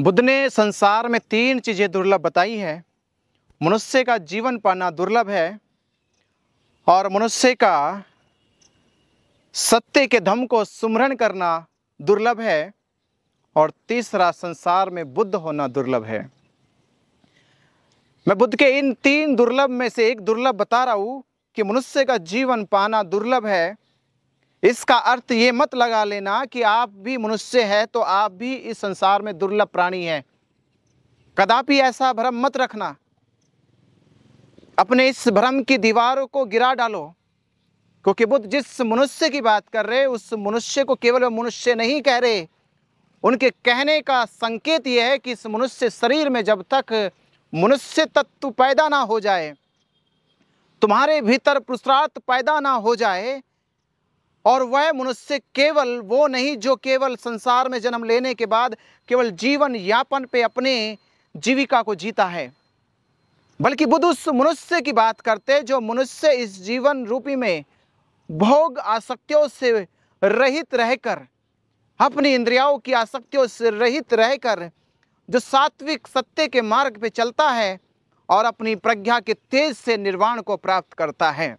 बुद्ध ने संसार में तीन चीज़ें दुर्लभ बताई हैं मनुष्य का जीवन पाना दुर्लभ है और मनुष्य का सत्य के धम को सुमरण करना दुर्लभ है और तीसरा संसार में बुद्ध होना दुर्लभ है मैं बुद्ध के इन तीन दुर्लभ में से एक दुर्लभ बता रहा हूँ कि मनुष्य का जीवन पाना दुर्लभ है इसका अर्थ ये मत लगा लेना कि आप भी मनुष्य है तो आप भी इस संसार में दुर्लभ प्राणी है कदापि ऐसा भ्रम मत रखना अपने इस भ्रम की दीवारों को गिरा डालो क्योंकि बुद्ध जिस मनुष्य की बात कर रहे उस मनुष्य को केवल मनुष्य नहीं कह रहे उनके कहने का संकेत यह है कि इस मनुष्य शरीर में जब तक मनुष्य तत्व पैदा ना हो जाए तुम्हारे भीतर पुरुषार्थ पैदा ना हो जाए और वह मनुष्य केवल वो नहीं जो केवल संसार में जन्म लेने के बाद केवल जीवन यापन पे अपने जीविका को जीता है बल्कि बुद्ध उस मनुष्य की बात करते जो मनुष्य इस जीवन रूपी में भोग आसक्तियों से रहित रहकर अपनी इंद्रियाओं की आसक्तियों से रहित रहकर जो सात्विक सत्य के मार्ग पे चलता है और अपनी प्रज्ञा के तेज से निर्वाण को प्राप्त करता है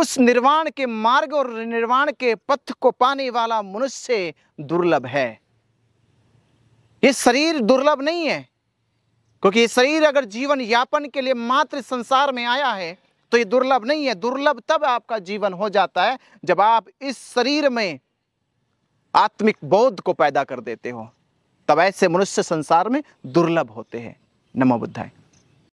उस निर्वाण के मार्ग और निर्वाण के पथ को पाने वाला मनुष्य दुर्लभ है यह शरीर दुर्लभ नहीं है क्योंकि ये शरीर अगर जीवन यापन के लिए मात्र संसार में आया है तो ये दुर्लभ नहीं है दुर्लभ तब आपका जीवन हो जाता है जब आप इस शरीर में आत्मिक बोध को पैदा कर देते हो तब ऐसे मनुष्य संसार में दुर्लभ होते हैं नमो बुद्धाएं